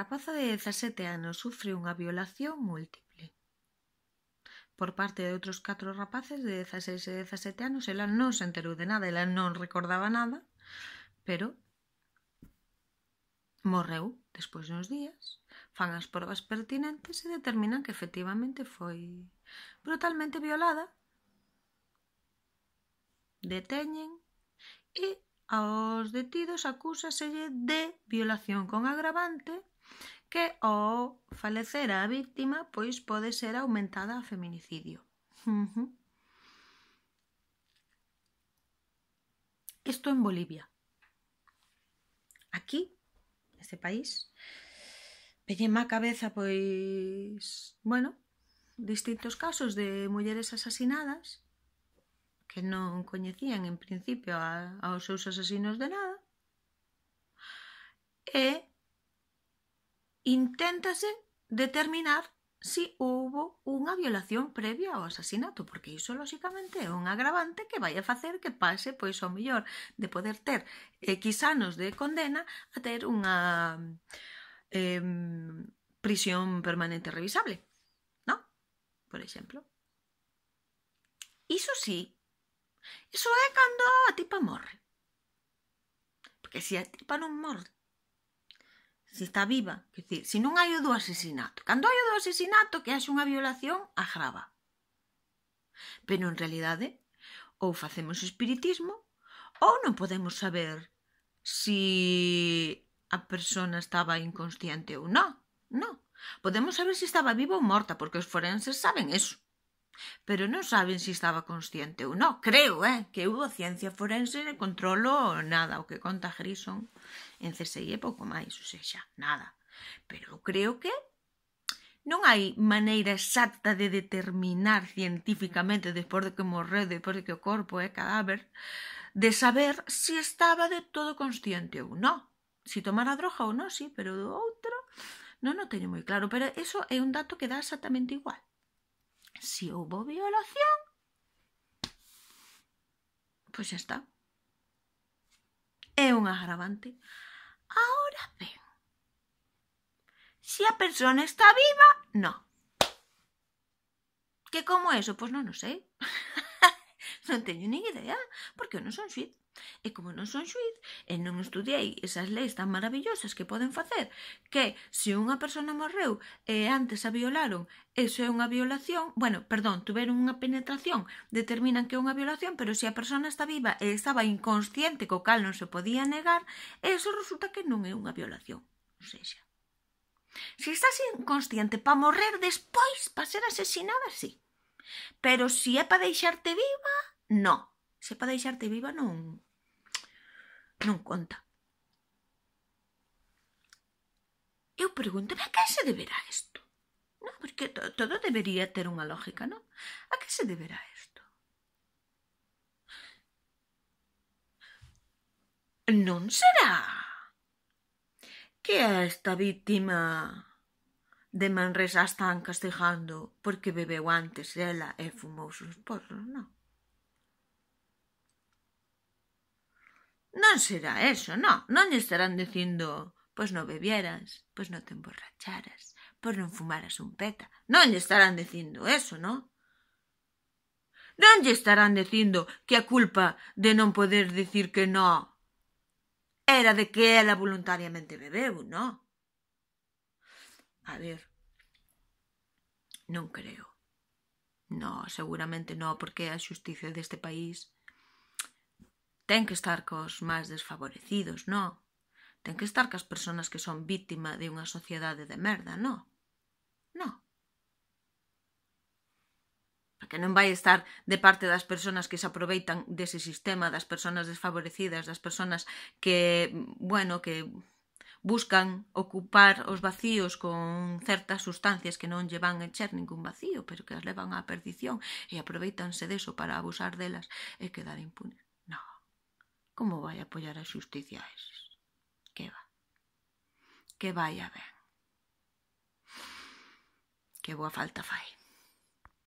rapaza de 17 anos sufre unha violación múltiple por parte de outros catro rapaces de 16 e 17 anos ela non se enterou de nada ela non recordaba nada pero morreu despois de uns días fan as probas pertinentes e determinan que efectivamente foi brutalmente violada deteñen e aos detidos acúsaselle de violación con agravante que ao falecer a víctima pois pode ser aumentada a feminicidio. Isto en Bolivia. Aquí, neste país, pellema a cabeza pois, bueno, distintos casos de mulleres asasinadas que non coñecían en principio a, aos seus asasinos de nada e inténtase determinar si hubo unha violación previa ao asasinato, porque iso, lóxicamente, é un agravante que vai a facer que pase, pois, o mellor de poder ter X anos de condena a ter unha eh, prisión permanente revisable, non? Por exemplo. Iso sí, iso é cando a tipa morre. Porque se a tipa non morre, se está viva. Quer dizer, se non hai o do asesinato. Cando hai o do asesinato que haxe unha violación, agrava. Pero en realidade, ou facemos espiritismo, ou non podemos saber si a persona estaba inconsciente ou non. Non. Podemos saber se si estaba viva ou morta, porque os forenses saben eso. Pero non saben se si estaba consciente ou non. Creo, eh, que eu a ciencia forense e controlo nada. O que conta Grison en CSI é pouco máis, ou seja, nada. Pero eu creo que non hai maneira exacta de determinar científicamente despois de que morreu, despois de que o corpo é cadáver, de saber se si estaba de todo consciente ou non. Si tomara droga ou non, sí, pero do outro non o teño moi claro. Pero eso é un dato que dá exactamente igual. Se houbo violación, pois xa está. É un agravante. Ahora ben, se a persona está viva, no. Que como eso? Pois non o sei. non teño nin idea, porque eu non son suizo. E como non son xuiz e non estudiei esas leis tan maravillosas que poden facer que se unha persona morreu e antes a violaron, eso é unha violación, bueno, perdón, tuveron unha penetración, determinan que é unha violación, pero se a persona está viva e estaba inconsciente, co cal non se podía negar, eso resulta que non é unha violación. Non sei xa. se estás inconsciente para morrer despois, para ser asesinada, sí. Pero se é para deixarte viva, non. Se é para deixarte viva, non, non conta. Eu pregunto, a que se deberá isto? No, porque to, todo debería ter unha lógica, non? A que se deberá isto? Non será que a esta víctima de Manresa están castigando porque bebeu antes ela e fumou sus porros, non? Non será eso, non. Non lle estarán dicindo, pois non bebieras, pois non te emborracharas, pois non fumaras un peta. Non lle estarán dicindo eso, non? Non lle estarán dicindo que a culpa de non poder dicir que non era de que ela voluntariamente bebeu, non? A ver, non creo. No, seguramente no, porque a xustiza deste país ten que estar cos máis desfavorecidos, non? Ten que estar cas persoas que son víctima de unha sociedade de merda, non? Non. Porque non vai estar de parte das persoas que se aproveitan dese sistema, das persoas desfavorecidas, das persoas que, bueno, que buscan ocupar os vacíos con certas sustancias que non lle van a echar ningún vacío, pero que as levan á perdición e aproveitanse deso para abusar delas e quedar impunes. Como vai apoiar a xusticia a eses? Que va? Que vai a ben? Que boa falta fai.